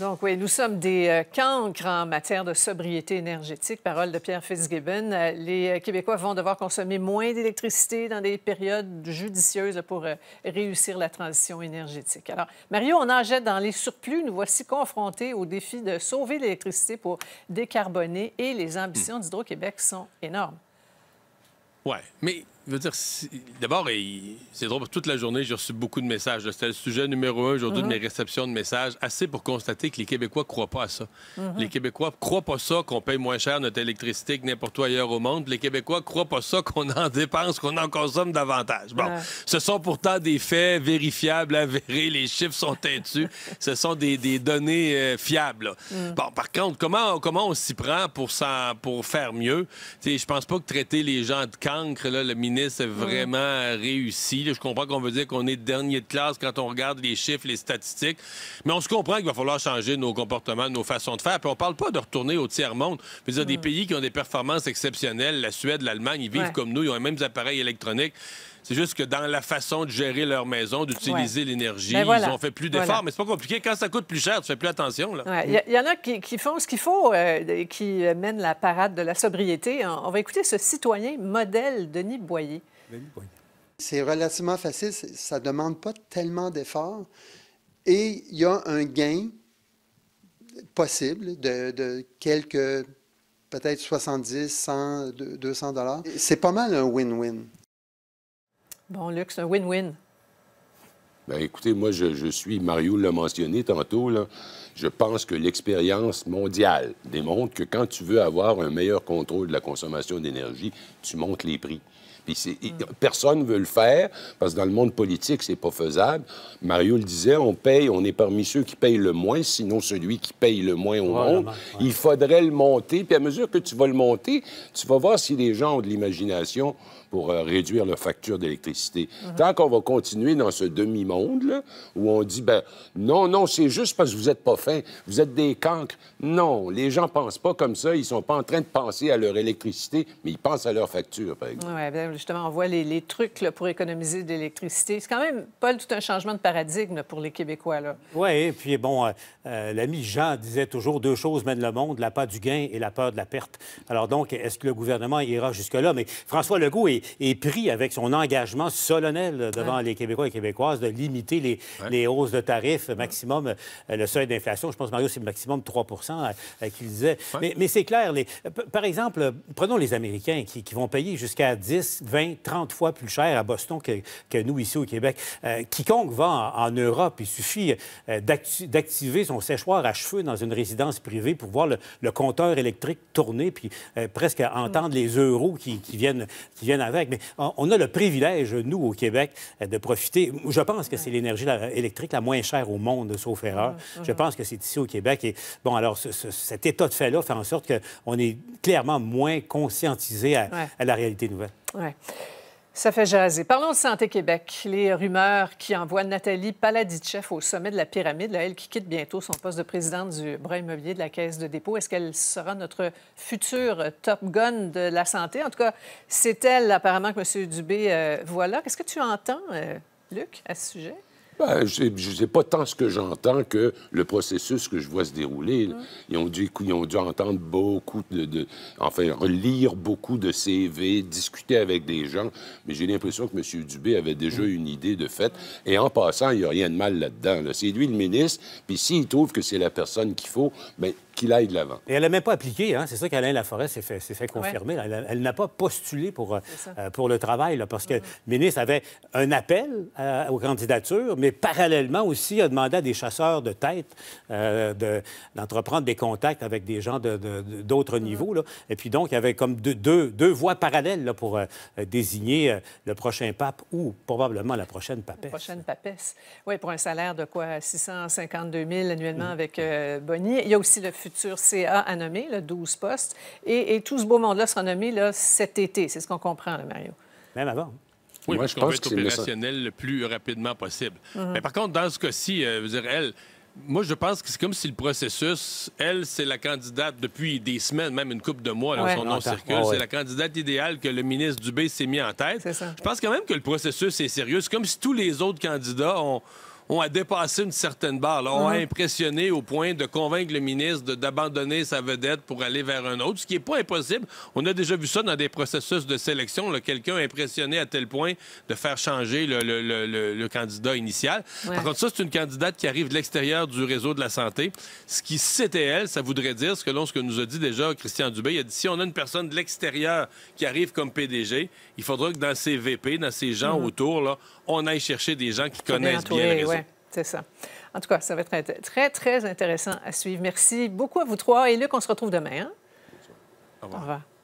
Donc oui, nous sommes des euh, cancres en matière de sobriété énergétique. Parole de Pierre Fitzgibbon. Euh, les euh, Québécois vont devoir consommer moins d'électricité dans des périodes judicieuses pour réussir la transition énergétique. Alors, Mario, on en jette dans les surplus. Nous voici confrontés au défi de sauver l'électricité pour décarboner et les ambitions d'Hydro-Québec sont énormes. Oui, mais veux dire, d'abord, c'est drôle, toute la journée, j'ai reçu beaucoup de messages. C'était le sujet numéro un aujourd'hui de mes mhm. réceptions de messages. Assez pour constater que les Québécois ne croient pas à ça. Mhm. Les Québécois ne croient pas ça qu'on paye moins cher notre électricité que n'importe où ailleurs au monde. Les Québécois ne croient pas ça qu'on en dépense, qu'on en consomme davantage. Bon, ce sont pourtant des faits vérifiables, avérés. Les chiffres sont têtus. ce sont des, données euh, fiables. Mm. Bon, par contre, comment, comment on s'y prend pour, pour faire mieux? Je pense pas que traiter les gens de cancre, là, le ministre c'est vraiment réussi. je comprends qu'on veut dire qu'on est dernier de classe quand on regarde les chiffres, les statistiques, mais on se comprend qu'il va falloir changer nos comportements, nos façons de faire. Puis on parle pas de retourner au tiers-monde. mais y a des pays qui ont des performances exceptionnelles, la Suède, l'Allemagne, ils vivent comme nous, ils ont les mêmes appareils électroniques. C'est juste que dans la façon de gérer leur maison, d'utiliser l'énergie, ben ils ont fait plus d'efforts, mais c'est pas compliqué. Quand ça coûte plus cher, tu fais plus attention. Il y, en a qui, font ce qu'il faut, euh, qui mènent la parade de la sobriété. On va écouter ce citoyen modèle, Denis Boyer. Denis Boyer. C'est relativement facile, ça ne demande pas tellement d'efforts. Et il y a un gain possible de, de quelques, peut-être 70, 100, 200 dollars. C'est pas mal un win-win. Bon, Luc, c'est un win-win. Ben, écoutez, moi, je, suis, Mario l'a mentionné tantôt, je pense que l'expérience mondiale démontre que quand tu veux avoir un meilleur contrôle de la consommation d'énergie, tu montes les prix personne ne veut le faire parce que dans le monde politique, c'est pas faisable. Mario le disait, on paye, on est parmi ceux qui payent le moins, sinon celui qui paye le moins au monde. Il faudrait le monter. Puis à mesure que tu vas le monter, tu vas voir si les gens ont de l'imagination pour euh, réduire leur facture d'électricité. Mhm. Tant qu'on va continuer dans ce demi-monde où on dit ben non, non, c'est juste parce que vous n'êtes pas faim. vous êtes des cancres. Non, les gens pensent pas comme ça, ils sont pas en train de penser à leur électricité, mais ils pensent à leur facture, par exemple. Ben, justement, on voit les, trucs pour économiser de l'électricité. C'est quand même, pas tout un changement de paradigme pour les Québécois. Oui, et puis bon, euh, euh, l'ami Jean disait toujours deux choses mènent le monde, la peur du gain et la peur de la perte. Alors donc, est-ce que le gouvernement ira jusque-là? Mais François Legault est, pris avec son engagement solennel devant les Québécois et Québécoises de limiter les, hausses de tarifs, maximum euh, le seuil d'inflation. Je pense, Mario, c'est le maximum 3 qu'il disait. Mais, c'est clair, par exemple, prenons les Américains qui, qui vont payer jusqu'à 10, 20, 30 fois plus cher à Boston que, nous ici au Québec. Euh, quiconque va en, Europe, il suffit euh, d'activer son séchoir à cheveux dans une résidence privée pour voir le, compteur électrique tourner, puis euh, presque entendre mm. les euros qui, viennent, viennent avec. Mais on, a le privilège, nous, au Québec, de profiter. Je pense que c'est l'énergie électrique la moins chère au monde, sauf mm-hmm, erreur. Je mm-hmm. pense que c'est ici au Québec. Et bon, alors, cet état de fait-là fait en sorte qu'on est clairement moins conscientisé à la réalité nouvelle. Ouais. Ça fait jaser. Parlons de Santé Québec. Les rumeurs qui envoient Nathalie Paladitchef au sommet de la pyramide, elle qui quitte bientôt son poste de présidente du bras immobilier de la Caisse de dépôt. Est-ce qu'elle sera notre future top gun de la santé? En tout cas, c'est elle apparemment que M. Dubé euh, voit voilà. Qu'est-ce que tu entends, euh, Luc, à ce sujet? Ben, je ne sais pas tant ce que j'entends que le processus que je vois se dérouler. Mm. Ils, ont dû, ont dû entendre beaucoup de, Enfin, lire beaucoup de CV, discuter avec des gens. Mais j'ai l'impression que M. Dubé avait déjà mm. une idée de fait. Et en passant, il n'y a rien de mal là-dedans. Là. C'est lui le ministre. Puis s'il trouve que c'est la personne qu'il faut, bien, qu'il aille de l'avant. Et elle n'a même pas appliqué, hein. c'est ça qu'Alain Laforêt s'est fait, confirmer. Elle, n'a pas postulé pour, euh, euh, pour le travail, parce que le ministre avait un appel euh, aux candidatures, mais parallèlement aussi a demandé à des chasseurs de tête d'entreprendre des contacts avec des gens d'autres de, mm-hmm. niveaux. Là. Et puis donc, il y avait comme deux, deux, voies parallèles pour désigner le prochain pape ou probablement la prochaine papesse. La prochaine papesse. Oui, pour un salaire de quoi? 652 000 annuellement mm. avec Bonnie. Il y a aussi le CA à nommer, le 12 postes. Et, tout ce beau monde-là sera nommé là, cet été. C'est ce qu'on comprend, là, Mario. Même avant. Oui, Moi, parce qu'on être opérationnel le plus rapidement possible. Mm-hmm. Mais par contre, dans ce cas-ci, euh, vous dire, elle, moi, je pense que c'est comme si le processus, elle, c'est la candidate depuis des semaines, même une couple de mois, son nom circule. C'est la candidate idéale que le ministre Dubé s'est mis en tête. Je pense quand même que le processus est sérieux. C'est comme si tous les autres candidats ont, on a dépassé une certaine barre, On ont impressionné au point de convaincre le ministre d'abandonner sa vedette pour aller vers un autre, ce qui n'est pas impossible. On a déjà vu ça dans des processus de sélection. Quelqu'un a impressionné à tel point de faire changer le, candidat initial. Par contre, ça, c'est une candidate qui arrive de l'extérieur du réseau de la santé. Ce qui, c'était elle, ça voudrait dire, ce que ce que nous a dit déjà Christian Dubé, il a dit, si on a une personne de l'extérieur qui arrive comme PDG, il faudra que dans ces VP, dans ces gens mm. autour, on aille chercher des gens qui connaissent bien le réseau c'est ça. En tout cas, ça va être très, très intéressant à suivre. Merci beaucoup à vous trois. Et Luc, on se retrouve demain. Hein? Au revoir. Au revoir.